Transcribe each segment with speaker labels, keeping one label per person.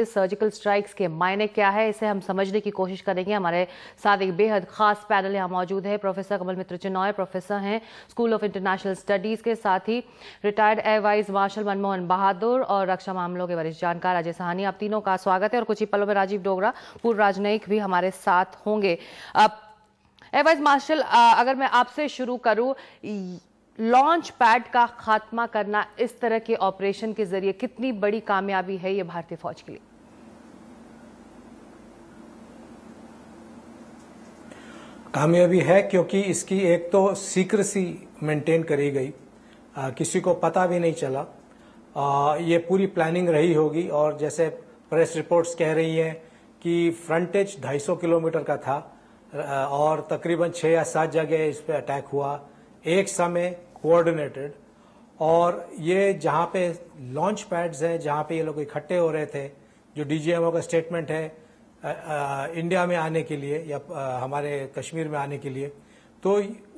Speaker 1: इस surgical strikes के मायने क्या है इसे हम समझने की कोशिश करेंगे हमारे साथ एक बेहद खास पैनल यहाँ मौजूद है प्रोफेसर कमल मित्र चिन्नौय प्रोफेसर हैं स्कूल ऑफ इंटरनेशनल स्टडीज के साथ ही retired air vice marshal Manmohan Bahadur और रक्षा मामलों के वरिष्ठ जानकार अजय सहानी आप तीनों का स्वागत है और कुछ ही पलों में राजीव डोगरा पूर्व राजनयिक भी हमारे साथ होंगे अब एयर वाइस मार्शल अगर मैं आपसे शुरू करूँ लॉन्च पैड का खात्मा करना इस तरह के ऑपरेशन के जरिए कितनी बड़ी कामयाबी है ये भारतीय फौज के लिए
Speaker 2: कामयाबी है क्योंकि इसकी एक तो सीक्रेसी मेंटेन करी गई आ, किसी को पता भी नहीं चला आ, ये पूरी प्लानिंग रही होगी और जैसे प्रेस रिपोर्ट्स कह रही हैं कि फ्रंटेज 250 किलोमीटर का था और तकरीबन छः या सात जगह इस पर अटैक हुआ एक समय कोऑर्डिनेटेड और ये जहाँ पे लॉन्च पैड्स हैं जहाँ पे ये लोग इकट्ठे हो रहे थे जो डीजीएमओ का स्टेटमेंट है इंडिया में आने के लिए या हमारे कश्मीर में आने के लिए तो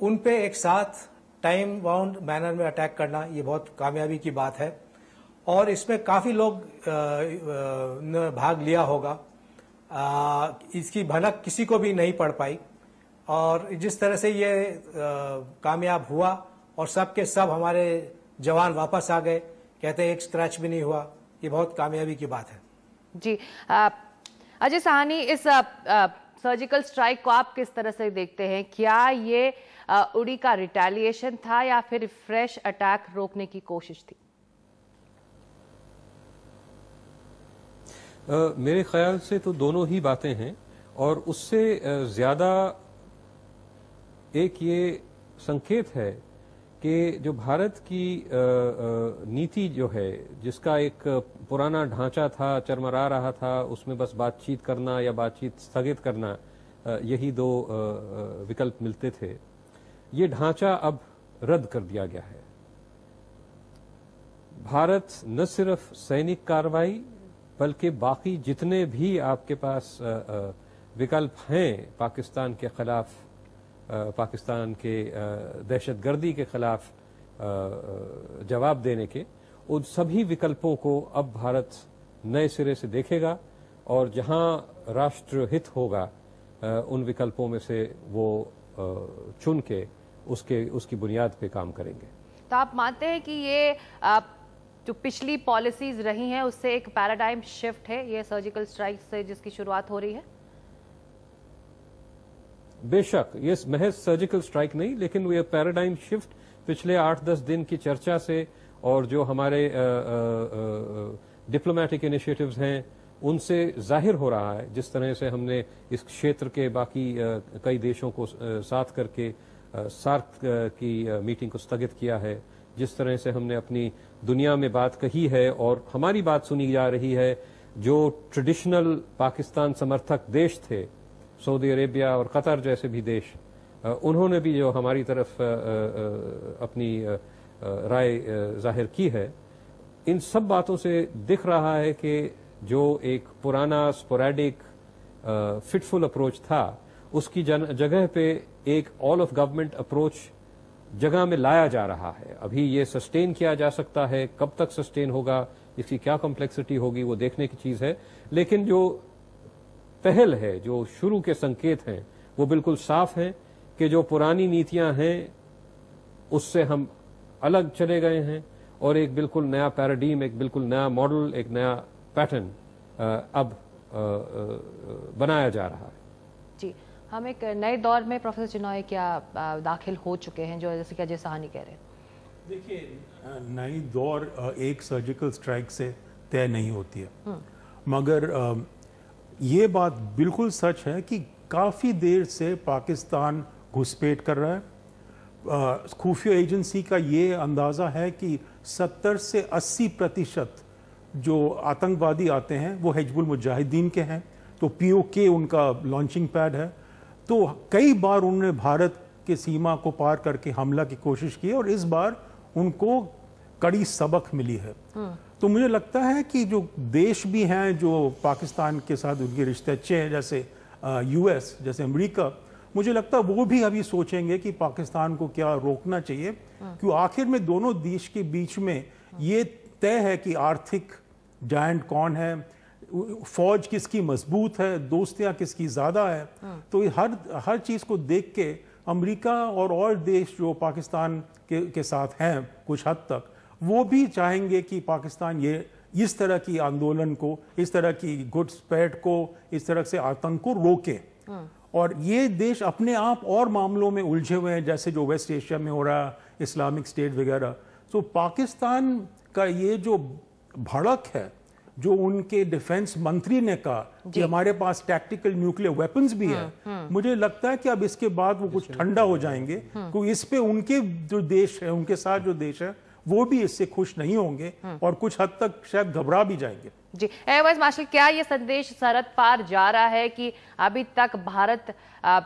Speaker 2: उन पे एक साथ टाइम बाउंड मैनर में अटैक करना ये बहुत कामयाबी की बात है और इसमें काफी लोग ने भाग लिया होगा इसकी भनक किसी को भी नहीं पड़ पाई और जिस तरह से ये कामयाब हुआ और सब के सब हमारे जवान वापस आ गए कहते हैं एक स्क्रैच भी नहीं हुआ ये बहुत कामयाबी की बात है
Speaker 1: जी आप अजय साहनी इस आ, आ, सर्जिकल स्ट्राइक को आप किस तरह से देखते हैं क्या ये आ, उड़ी का रिटेलिएशन था या फिर फ्रेश अटैक रोकने की कोशिश थी
Speaker 3: Uh, मेरे ख्याल से तो दोनों ही बातें हैं और उससे ज़्यादा एक ये संकेत है कि जो भारत की नीति जो है जिसका एक पुराना ढांचा था चरमरा रहा था उसमें बस बातचीत करना या बातचीत स्थगित करना यही दो विकल्प मिलते थे ये ढांचा अब रद्द कर दिया गया है भारत न सिर्फ सैनिक कार्रवाई बल्कि बाकी जितने भी आपके पास विकल्प हैं पाकिस्तान के खिलाफ पाकिस्तान के दहशत गर्दी के खिलाफ जवाब देने के उन सभी विकल्पों को अब भारत नए सिरे से देखेगा और जहां राष्ट्रहित होगा उन विकल्पों में से वो चुन के उसके उसकी बुनियाद पे काम करेंगे
Speaker 1: तो आप मानते हैं कि ये आप जो पिछली पॉलिसीज रही हैं उससे एक पैराडाइम शिफ्ट है ये सर्जिकल स्ट्राइक से जिसकी शुरुआत हो रही है
Speaker 3: बेशक ये महज सर्जिकल स्ट्राइक नहीं लेकिन ये पैराडाइम शिफ्ट पिछले आठ दस दिन की चर्चा से और जो हमारे डिप्लोमेटिक इनिशिएटिव्स हैं उनसे जाहिर हो रहा है जिस तरह से हमने इस क्षेत्र के बाकी कई देशों को साथ करके सार्क की मीटिंग को स्थगित किया है जिस तरह से हमने अपनी दुनिया में बात कही है और हमारी बात सुनी जा रही है जो ट्रेडिशनल पाकिस्तान समर्थक देश थे सऊदी अरेबिया और कतर जैसे भी देश उन्होंने भी जो हमारी तरफ अपनी राय जाहिर की है इन सब बातों से दिख रहा है कि जो एक पुराना स्पोरेडिक फिटफुल अप्रोच था उसकी जगह पे एक ऑल ऑफ गवर्नमेंट अप्रोच जगह में लाया जा रहा है अभी ये सस्टेन किया जा सकता है कब तक सस्टेन होगा इसकी क्या कॉम्प्लेक्सिटी होगी वो देखने की चीज है लेकिन जो पहल है जो शुरू के संकेत हैं वो बिल्कुल साफ है कि जो पुरानी नीतियां हैं उससे हम अलग चले गए हैं और एक बिल्कुल नया पैराडीम एक बिल्कुल नया मॉडल एक नया पैटर्न अब बनाया जा रहा है
Speaker 1: जी हम एक नए दौर में प्रोफेसर चिन्नौय क्या दाखिल हो चुके हैं जो जैसे कि अजय सहानी कह रहे हैं
Speaker 4: देखिए नई दौर एक सर्जिकल स्ट्राइक से तय नहीं होती है
Speaker 1: हम्म।
Speaker 4: मगर ये बात बिल्कुल सच है कि काफ़ी देर से पाकिस्तान घुसपैठ कर रहा है खुफिया एजेंसी का ये अंदाज़ा है कि 70 से 80 प्रतिशत जो आतंकवादी आते हैं वो हिजबुल मुजाहिदीन के हैं तो पीओके उनका लॉन्चिंग पैड है तो कई बार उन्होंने भारत के सीमा को पार करके हमला की कोशिश की और इस बार उनको कड़ी सबक मिली है हम्म। तो मुझे लगता है कि जो देश भी हैं जो पाकिस्तान के साथ उनके रिश्ते अच्छे हैं जैसे यूएस जैसे अमेरिका मुझे लगता है वो भी अभी सोचेंगे कि पाकिस्तान को क्या रोकना चाहिए हाँ। क्यों आखिर में दोनों देश के बीच में ये तय है कि आर्थिक जायंट कौन है फौज किसकी मजबूत है दोस्तियां किसकी ज़्यादा है हाँ। तो हर हर चीज़ को देख के अमेरिका और और देश जो पाकिस्तान के, के साथ हैं कुछ हद तक वो भी चाहेंगे कि पाकिस्तान ये इस तरह की आंदोलन को इस तरह की गुड्स पैट को इस तरह से आतंक को रोके हाँ। और ये देश अपने आप और मामलों में उलझे हुए हैं जैसे जो वेस्ट एशिया में हो रहा इस्लामिक स्टेट वगैरह तो पाकिस्तान का ये जो भड़क है जो उनके डिफेंस मंत्री ने कहा कि हमारे पास टैक्टिकल न्यूक्लियर वेपन्स भी है हाँ, हाँ। मुझे लगता है कि अब इसके बाद वो कुछ ठंडा हो जाएंगे क्योंकि तो इस पे उनके जो देश है उनके साथ जो देश है वो भी इससे खुश नहीं होंगे हम्म। और कुछ हद तक शायद घबरा भी जाएंगे
Speaker 1: जी एवज मार्शल क्या ये संदेश सरहद पार जा रहा है कि अभी तक भारत आ,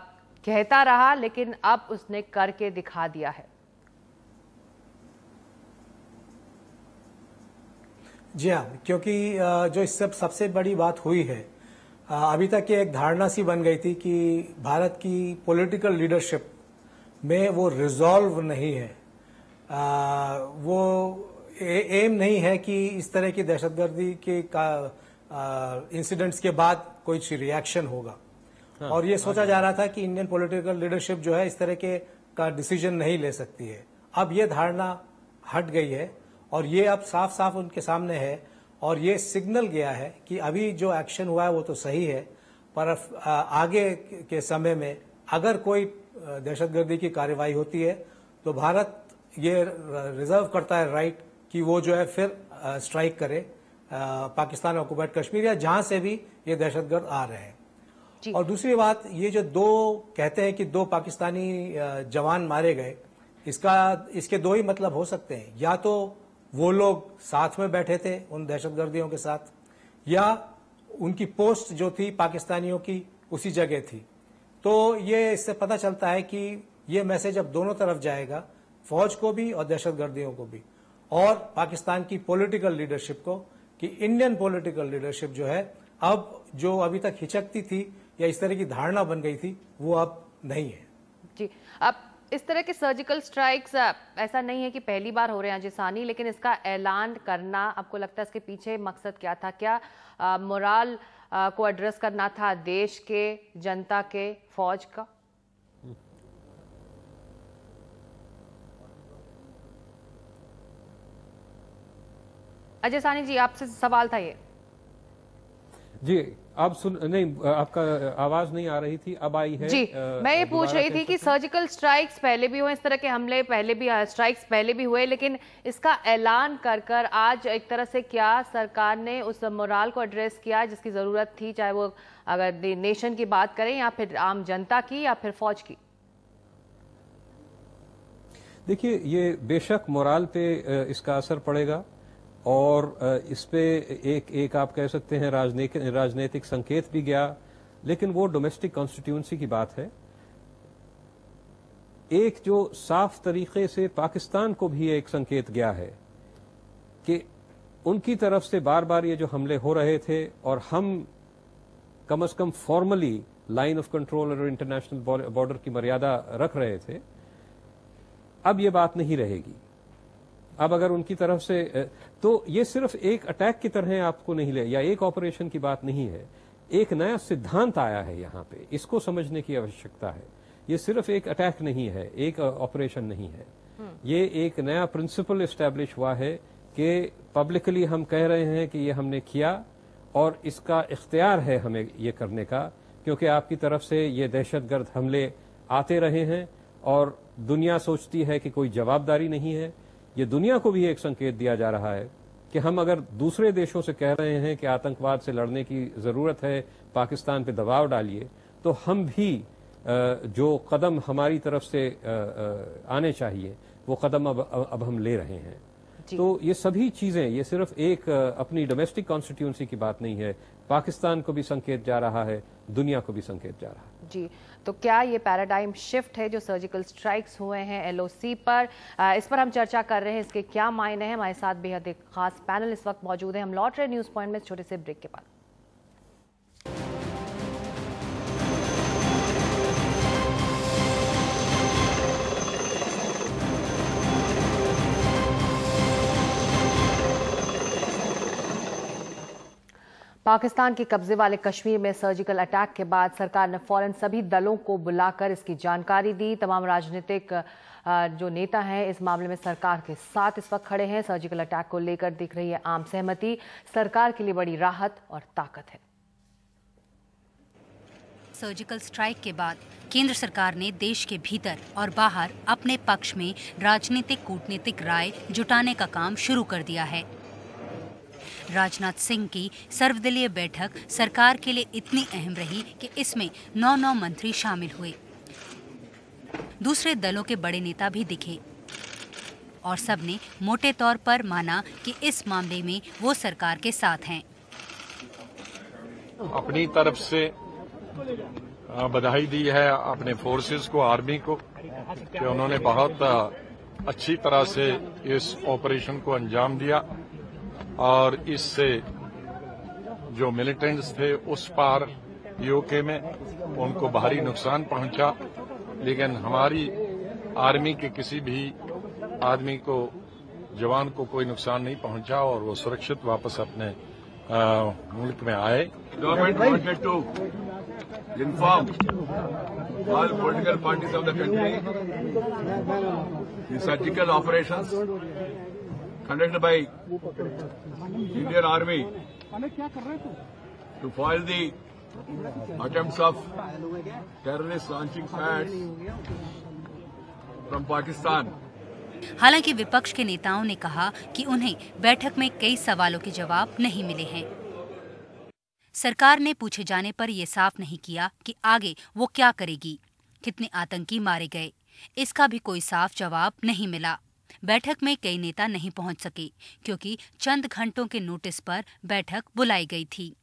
Speaker 1: कहता रहा लेकिन अब उसने करके दिखा दिया है
Speaker 2: जी हाँ क्योंकि जो इस सब सबसे बड़ी बात हुई है अभी तक ये एक धारणा सी बन गई थी कि भारत की पॉलिटिकल लीडरशिप में वो रिजॉल्व नहीं है वो ए, एम नहीं है कि इस तरह की दहशतगर्दी के इंसिडेंट्स के बाद कोई रिएक्शन होगा हाँ, और ये हाँ सोचा जा रहा था कि इंडियन पॉलिटिकल लीडरशिप जो है इस तरह के का डिसीजन नहीं ले सकती है अब ये धारणा हट गई है और ये अब साफ साफ उनके सामने है और ये सिग्नल गया है कि अभी जो एक्शन हुआ है वो तो सही है पर आगे के समय में अगर कोई दहशतगर्दी की कार्रवाई होती है तो भारत ये रिजर्व uh, करता है राइट कि वो जो है फिर स्ट्राइक uh, करे uh, पाकिस्तान ऑक्यूपाइड कश्मीर या जहां से भी ये दहशतगर्द आ रहे हैं और दूसरी बात ये जो दो कहते हैं कि दो पाकिस्तानी जवान मारे गए इसका इसके दो ही मतलब हो सकते हैं या तो वो लोग साथ में बैठे थे उन दहशतगर्दियों के साथ या उनकी पोस्ट जो थी पाकिस्तानियों की उसी जगह थी तो ये इससे पता चलता है कि ये मैसेज अब दोनों तरफ जाएगा फौज को भी और दहशतगर्दियों को भी और पाकिस्तान की पॉलिटिकल लीडरशिप को कि इंडियन पॉलिटिकल लीडरशिप जो है अब जो अभी तक हिचकती थी या इस तरह की धारणा बन गई थी वो अब नहीं है
Speaker 1: जी अब इस तरह के सर्जिकल स्ट्राइक्स ऐसा नहीं है कि पहली बार हो रहे हैं जिसानी लेकिन इसका ऐलान करना आपको लगता है इसके पीछे मकसद क्या था क्या मोराल को एड्रेस करना था देश के जनता के फौज का अजय सानी जी आपसे सवाल था ये
Speaker 3: जी अब सुन नहीं आपका आवाज नहीं आ रही थी अब आई है जी आ, मैं ये पूछ रही थी कि
Speaker 1: सर्जिकल स्ट्राइक्स पहले भी हुए इस तरह के हमले पहले भी स्ट्राइक्स पहले भी हुए लेकिन इसका ऐलान कर कर आज एक तरह से क्या सरकार ने उस मोराल को एड्रेस किया जिसकी ज़रूरत थी चाहे वो अगर नेशन की बात करें या फिर आम जनता की या फिर फौज की
Speaker 3: देखिए ये बेशक मोराल पे इसका असर पड़ेगा और इस पे एक एक आप कह सकते हैं राजनीतिक संकेत भी गया लेकिन वो डोमेस्टिक कॉन्स्टिट्यूंसी की बात है एक जो साफ तरीके से पाकिस्तान को भी एक संकेत गया है कि उनकी तरफ से बार बार ये जो हमले हो रहे थे और हम कम अज कम फॉर्मली लाइन ऑफ कंट्रोल और इंटरनेशनल बॉर्डर की मर्यादा रख रहे थे अब ये बात नहीं रहेगी अब अगर उनकी तरफ से तो ये सिर्फ एक अटैक की तरह आपको नहीं ले या एक ऑपरेशन की बात नहीं है एक नया सिद्धांत आया है यहाँ पे इसको समझने की आवश्यकता है ये सिर्फ एक अटैक नहीं है एक ऑपरेशन नहीं है हम्म। ये एक नया प्रिंसिपल इस्टेब्लिश हुआ है कि पब्लिकली हम कह रहे हैं कि ये हमने किया और इसका इख्तियार है हमें ये करने का क्योंकि आपकी तरफ से ये दहशतगर्द हमले आते रहे हैं और दुनिया सोचती है कि कोई जवाबदारी नहीं है ये दुनिया को भी एक संकेत दिया जा रहा है कि हम अगर दूसरे देशों से कह रहे हैं कि आतंकवाद से लड़ने की ज़रूरत है पाकिस्तान पे दबाव डालिए तो हम भी जो कदम हमारी तरफ से आने चाहिए वो कदम अब अब हम ले रहे हैं तो ये सभी चीजें ये सिर्फ एक अपनी डोमेस्टिक कॉन्स्टिट्यूंसी की बात नहीं है पाकिस्तान को भी संकेत जा रहा है दुनिया को भी संकेत जा रहा है
Speaker 1: जी तो क्या ये पैराडाइम शिफ्ट है जो सर्जिकल स्ट्राइक्स हुए हैं एलओसी पर आ, इस पर हम चर्चा कर रहे हैं इसके क्या मायने हैं हमारे साथ बेहद एक खास पैनल इस वक्त मौजूद है हम लौट रहे न्यूज़ पॉइंट में छोटे से ब्रेक के बाद पाकिस्तान के कब्जे वाले कश्मीर में सर्जिकल अटैक के बाद सरकार ने फौरन सभी दलों को बुलाकर इसकी जानकारी दी तमाम राजनीतिक जो नेता हैं इस मामले में सरकार के साथ इस वक्त खड़े हैं सर्जिकल अटैक को लेकर दिख रही है आम सहमति सरकार के लिए बड़ी राहत और ताकत है
Speaker 5: सर्जिकल स्ट्राइक के बाद केंद्र सरकार ने देश के भीतर और बाहर अपने पक्ष में राजनीतिक कूटनीतिक राय जुटाने का काम शुरू कर दिया है राजनाथ सिंह की सर्वदलीय बैठक सरकार के लिए इतनी अहम रही कि इसमें नौ नौ मंत्री शामिल हुए दूसरे दलों के बड़े नेता भी दिखे और सबने मोटे तौर पर माना कि इस मामले में वो सरकार के साथ हैं
Speaker 4: अपनी तरफ से बधाई दी है अपने फोर्सेस को आर्मी को कि उन्होंने बहुत अच्छी तरह से इस ऑपरेशन को अंजाम दिया और इससे जो मिलिटेंट्स थे उस पार यूके में उनको भारी नुकसान पहुंचा लेकिन हमारी आर्मी के किसी भी आदमी को जवान को कोई नुकसान नहीं पहुंचा और वो सुरक्षित वापस अपने मुल्क में आए government wanted to inform all political parties of the country surgical operations conducted by Indian Army to foil the attempts of terrorist launching pads
Speaker 1: from Pakistan.
Speaker 5: हालांकि विपक्ष के नेताओं ने कहा कि उन्हें बैठक में कई सवालों के जवाब नहीं मिले हैं सरकार ने पूछे जाने पर यह साफ नहीं किया कि आगे वो क्या करेगी कितने आतंकी मारे गए इसका भी कोई साफ जवाब नहीं मिला बैठक में कई नेता नहीं पहुंच सके क्योंकि चंद घंटों के नोटिस पर बैठक बुलाई गई थी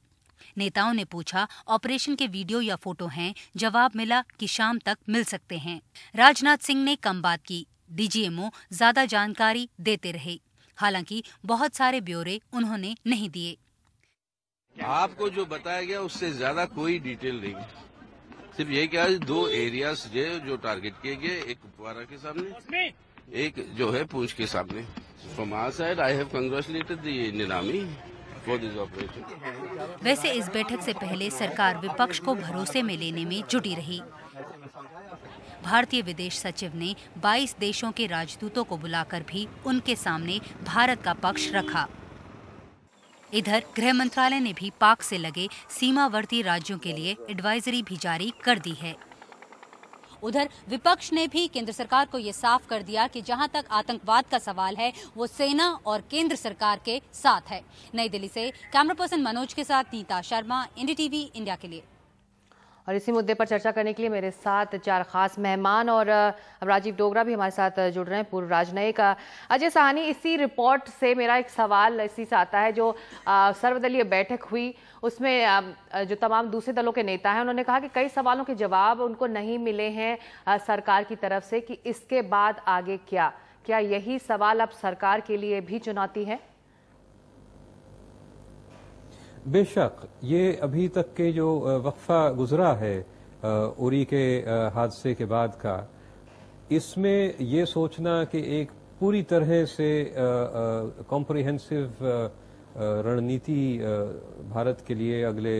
Speaker 5: नेताओं ने पूछा ऑपरेशन के वीडियो या फोटो हैं जवाब मिला कि शाम तक मिल सकते हैं राजनाथ सिंह ने कम बात की डीजीएमओ ज्यादा जानकारी देते रहे हालांकि बहुत सारे ब्योरे उन्होंने नहीं दिए
Speaker 3: आपको जो
Speaker 4: बताया गया उससे ज्यादा कोई डिटेल नहीं सिर्फ ये क्या दो हम्म। एरिया जो टारगेट किए गए एक कुपवारा के सामने एक जो है पूछ के सामने from our side I have congratulated the निलामी
Speaker 5: वैसे इस बैठक से पहले सरकार विपक्ष को भरोसे में लेने में जुटी रही भारतीय विदेश सचिव ने 22 देशों के राजदूतों को बुलाकर भी उनके सामने भारत का पक्ष रखा इधर गृह मंत्रालय ने भी पाक से लगे सीमावर्ती राज्यों के लिए एडवाइजरी भी जारी कर दी है उधर विपक्ष ने भी केंद्र सरकार को ये साफ कर दिया कि जहां तक आतंकवाद का सवाल है वो सेना और केंद्र सरकार के साथ है नई दिल्ली से कैमरा पर्सन मनोज के साथ नीता शर्मा एनडीटीवी इंडिया के लिए
Speaker 1: और इसी मुद्दे पर चर्चा करने के लिए मेरे साथ चार खास मेहमान और राजीव डोगरा भी हमारे साथ जुड़ रहे हैं पूर्व राजनयिक अजय सहानी इसी रिपोर्ट से मेरा एक सवाल इसी से आता है जो सर्वदलीय बैठक हुई उसमें जो तमाम दूसरे दलों के नेता हैं उन्होंने कहा कि कई सवालों के जवाब उनको नहीं मिले हैं सरकार की तरफ से कि इसके बाद आगे क्या क्या यही सवाल अब सरकार के लिए भी चुनौती है
Speaker 3: बेशक ये अभी तक के जो वक्फा गुजरा है उरी के हादसे के बाद का इसमें ये सोचना कि एक पूरी तरह से कॉम्प्रिहेंसिव रणनीति भारत के लिए अगले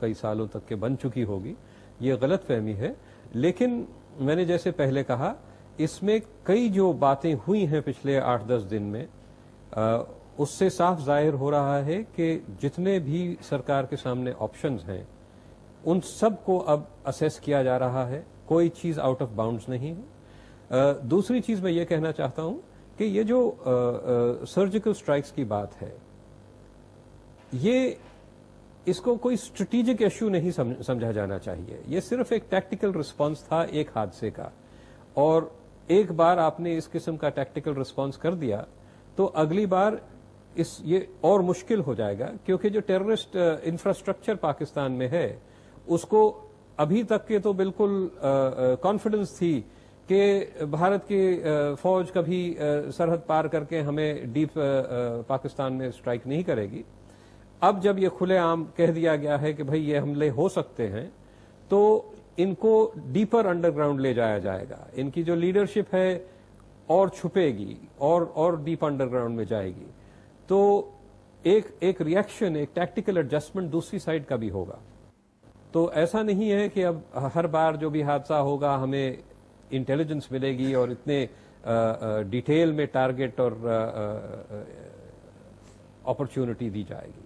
Speaker 3: कई सालों तक के बन चुकी होगी ये गलत फहमी है लेकिन मैंने जैसे पहले कहा इसमें कई जो बातें हुई हैं पिछले आठ दस दिन में उससे साफ जाहिर हो रहा है कि जितने भी सरकार के सामने ऑप्शंस हैं उन सब को अब असेस किया जा रहा है कोई चीज आउट ऑफ बाउंड्स नहीं है दूसरी चीज मैं ये कहना चाहता हूं कि ये जो सर्जिकल स्ट्राइक्स की बात है ये इसको कोई स्ट्रेटिजिक इश्यू नहीं समझा जाना चाहिए ये सिर्फ एक टैक्टिकल रिस्पांस था एक हादसे का और एक बार आपने इस किस्म का टैक्टिकल रिस्पांस कर दिया तो अगली बार इस ये और मुश्किल हो जाएगा क्योंकि जो टेररिस्ट इंफ्रास्ट्रक्चर पाकिस्तान में है उसको अभी तक के तो बिल्कुल कॉन्फिडेंस थी कि भारत की फौज कभी सरहद पार करके हमें डीप पाकिस्तान में स्ट्राइक नहीं करेगी अब जब ये खुलेआम कह दिया गया है कि भाई ये हमले हो सकते हैं तो इनको डीपर अंडरग्राउंड ले जाया जाएगा इनकी जो लीडरशिप है और छुपेगी और और डीप अंडरग्राउंड में जाएगी तो एक एक रिएक्शन एक टैक्टिकल एडजस्टमेंट दूसरी साइड का भी होगा तो ऐसा नहीं है कि अब हर बार जो भी हादसा होगा हमें इंटेलिजेंस मिलेगी और इतने डिटेल में टारगेट और अपॉर्चुनिटी दी जाएगी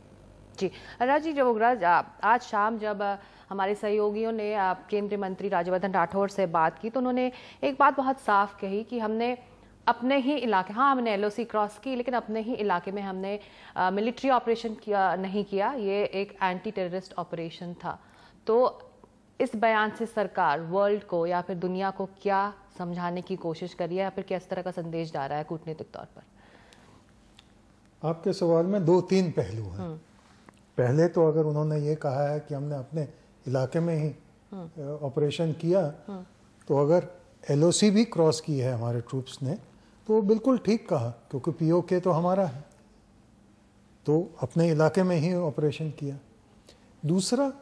Speaker 1: जी राजी जब आज शाम जब हमारे सहयोगियों ने केंद्रीय मंत्री राज्यवर्धन राठौर से बात की तो उन्होंने एक बात बहुत साफ कही कि हमने अपने ही इलाके हाँ हमने एलओसी क्रॉस की लेकिन अपने ही इलाके में हमने मिलिट्री ऑपरेशन किया नहीं किया ये एक एंटी टेररिस्ट ऑपरेशन था तो इस बयान से सरकार वर्ल्ड को या फिर दुनिया को क्या समझाने की कोशिश कर रही है या फिर किस तरह का संदेश जा रहा है कूटनीतिक तौर पर
Speaker 6: आपके सवाल में दो तीन पहलू हैं हम्म। पहले तो अगर उन्होंने ये कहा है कि हमने अपने इलाके में ही ऑपरेशन हम्म। किया हम्म। तो अगर एल भी क्रॉस की है हमारे ट्रूप्स ने तो बिल्कुल ठीक कहा क्योंकि पीओके तो हमारा है तो अपने इलाके में ही ऑपरेशन किया दूसरा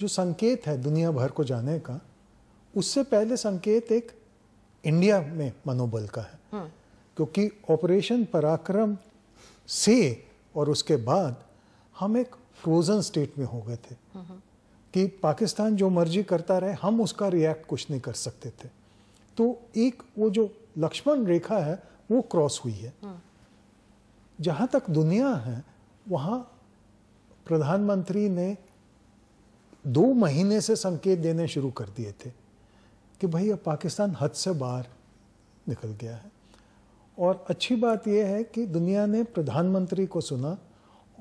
Speaker 6: जो संकेत है दुनिया भर को जाने का उससे पहले संकेत एक इंडिया में मनोबल का है हम्म। क्योंकि ऑपरेशन पराक्रम से और उसके बाद हम एक फ्रोजन स्टेट में हो गए थे कि पाकिस्तान जो मर्जी करता रहे हम उसका रिएक्ट कुछ नहीं कर सकते थे तो एक वो जो लक्ष्मण रेखा है वो क्रॉस हुई है जहाँ तक दुनिया है वहाँ प्रधानमंत्री ने दो महीने से संकेत देने शुरू कर दिए थे कि भाई अब पाकिस्तान हद से बाहर निकल गया है और अच्छी बात यह है कि दुनिया ने प्रधानमंत्री को सुना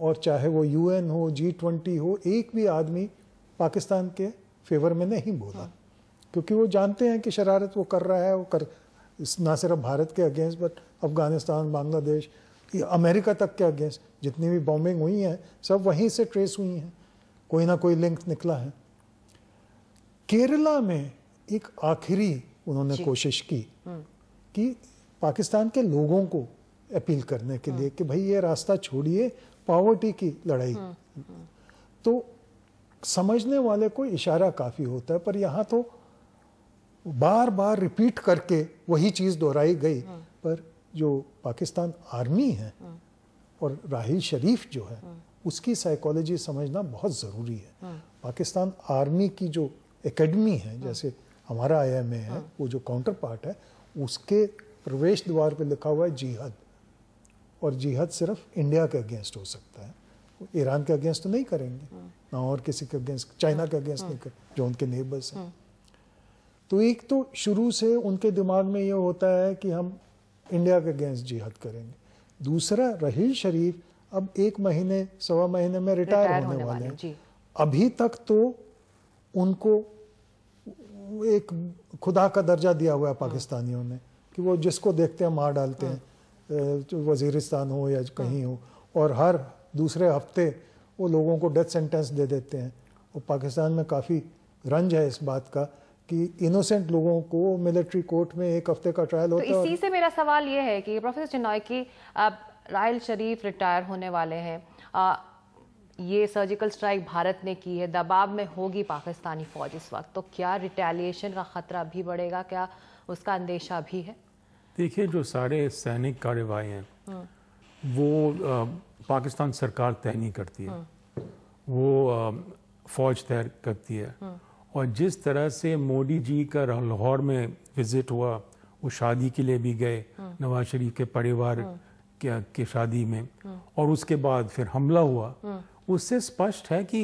Speaker 6: और चाहे वो यूएन हो जी ट्वेंटी हो एक भी आदमी पाकिस्तान के फेवर में नहीं बोला हाँ। क्योंकि वो जानते हैं कि शरारत वो कर रहा है वो कर ना सिर्फ भारत के against but Afghanistan Bangladesh America तक के अगेंस्ट जितनी भी बॉम्बिंग हुई हैं सब वहीं से ट्रेस हुई हैं कोई ना कोई लिंक निकला है केरला में एक आखिरी उन्होंने कोशिश की हम्म। कि पाकिस्तान के लोगों को अपील करने के लिए हाँ। कि भाई ये रास्ता छोड़िए पावर्टी की लड़ाई हम्म, हम्म। तो समझने वाले को इशारा काफ़ी होता है पर यहाँ तो बार बार रिपीट करके वही चीज़ दोहराई गई हम्म। पर जो पाकिस्तान आर्मी है और राहिल शरीफ जो है उसकी साइकोलॉजी समझना बहुत ज़रूरी है पाकिस्तान आर्मी की जो एकेडमी है जैसे हमारा आई है वो जो काउंटर पार्ट है उसके प्रवेश द्वार पर लिखा हुआ है जिहद और जिहाद सिर्फ इंडिया के अगेंस्ट हो सकता है ईरान के अगेंस्ट तो नहीं करेंगे हाँ। ना और किसी के अगेंस्ट चाइना के अगेंस्ट नहीं हाँ। कर जो उनके नेबर्स हैं हाँ। तो एक तो शुरू से उनके दिमाग में ये होता है कि हम इंडिया के अगेंस्ट जिहाद करेंगे दूसरा रहील शरीफ अब एक महीने सवा महीने में रिटायर होने, होने वाले हैं अभी तक तो उनको एक खुदा का दर्जा दिया हुआ है पाकिस्तानियों ने कि वो जिसको देखते हैं मार डालते हैं वजीरिस्तान हो या कहीं हाँ। हो और हर दूसरे हफ्ते वो लोगों को डेथ सेंटेंस दे देते हैं और पाकिस्तान में काफ़ी रंज है इस बात का कि इनोसेंट लोगों को मिलिट्री कोर्ट में एक हफ्ते का ट्रायल तो होता है तो इसी
Speaker 1: से मेरा सवाल ये है कि प्रोफेसर चिन्नॉय की अब राहल शरीफ रिटायर होने वाले हैं ये सर्जिकल स्ट्राइक भारत ने की है दबाव में होगी पाकिस्तानी फौज इस वक्त तो क्या रिटेलिएशन का खतरा भी बढ़ेगा क्या उसका अंदेशा भी है
Speaker 4: देखिए जो सारे सैनिक कार्रवाई हैं हाँ। वो आ, पाकिस्तान सरकार तय नहीं करती है हाँ। वो आ, फौज तय करती है हाँ। और जिस तरह से मोदी जी का लाहौर में विजिट हुआ वो शादी के लिए भी गए नवाज शरीफ के परिवार के, के शादी में और उसके बाद फिर हमला हुआ उससे स्पष्ट है कि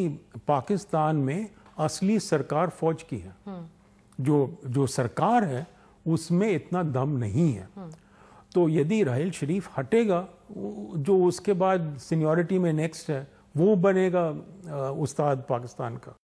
Speaker 4: पाकिस्तान में असली सरकार फौज की है जो जो सरकार है उसमें इतना दम नहीं है हम्म। तो यदि राहल शरीफ हटेगा जो उसके बाद सीनियोरिटी में नेक्स्ट है वो बनेगा उस्ताद पाकिस्तान का